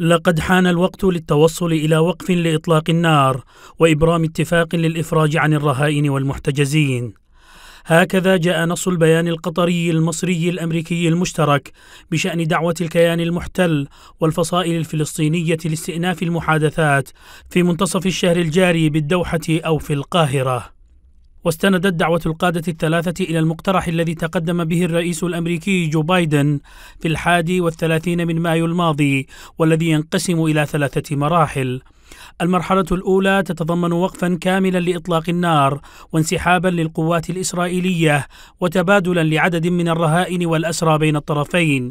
لقد حان الوقت للتوصل الى وقف لاطلاق النار وابرام اتفاق للافراج عن الرهائن والمحتجزين هكذا جاء نص البيان القطري المصري الامريكي المشترك بشان دعوه الكيان المحتل والفصائل الفلسطينيه لاستئناف المحادثات في منتصف الشهر الجاري بالدوحه او في القاهره واستندت دعوة القادة الثلاثة إلى المقترح الذي تقدم به الرئيس الأمريكي جو بايدن في الحادي والثلاثين من مايو الماضي والذي ينقسم إلى ثلاثة مراحل المرحلة الأولى تتضمن وقفا كاملا لإطلاق النار وانسحابا للقوات الإسرائيلية وتبادلا لعدد من الرهائن والأسرى بين الطرفين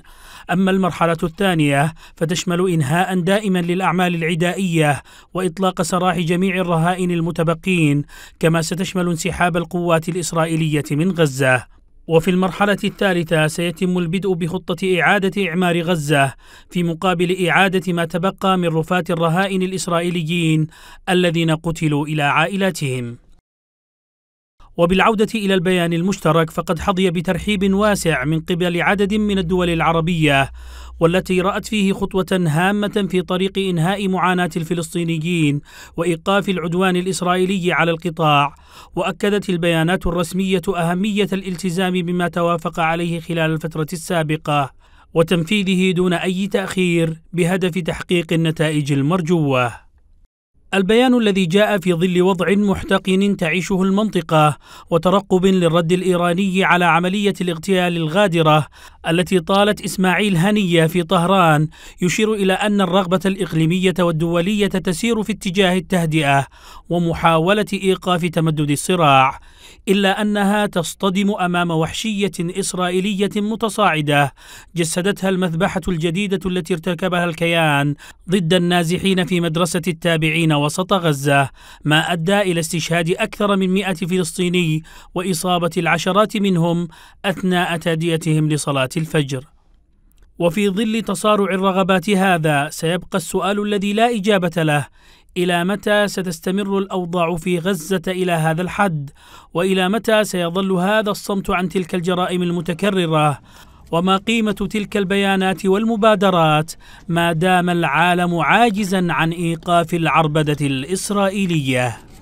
أما المرحلة الثانية فتشمل إنهاء دائما للأعمال العدائية وإطلاق سراح جميع الرهائن المتبقين كما ستشمل انسحاب القوات الإسرائيلية من غزة وفي المرحلة الثالثة سيتم البدء بخطة إعادة إعمار غزة في مقابل إعادة ما تبقى من رفاة الرهائن الإسرائيليين الذين قتلوا إلى عائلاتهم. وبالعودة إلى البيان المشترك فقد حظي بترحيب واسع من قبل عدد من الدول العربية والتي رأت فيه خطوة هامة في طريق إنهاء معاناة الفلسطينيين وإيقاف العدوان الإسرائيلي على القطاع وأكدت البيانات الرسمية أهمية الالتزام بما توافق عليه خلال الفترة السابقة وتنفيذه دون أي تأخير بهدف تحقيق النتائج المرجوه البيان الذي جاء في ظل وضع محتقن تعيشه المنطقة وترقب للرد الإيراني على عملية الاغتيال الغادرة التي طالت إسماعيل هنية في طهران يشير إلى أن الرغبة الإقليمية والدولية تسير في اتجاه التهدئة ومحاولة إيقاف تمدد الصراع إلا أنها تصطدم أمام وحشية إسرائيلية متصاعدة جسدتها المذبحة الجديدة التي ارتكبها الكيان ضد النازحين في مدرسة التابعين وسط غزة ما أدى إلى استشهاد أكثر من مئة فلسطيني وإصابة العشرات منهم أثناء تاديتهم لصلاة الفجر وفي ظل تصارع الرغبات هذا سيبقى السؤال الذي لا إجابة له الى متى ستستمر الاوضاع في غزه الى هذا الحد والى متى سيظل هذا الصمت عن تلك الجرائم المتكرره وما قيمه تلك البيانات والمبادرات ما دام العالم عاجزا عن ايقاف العربده الاسرائيليه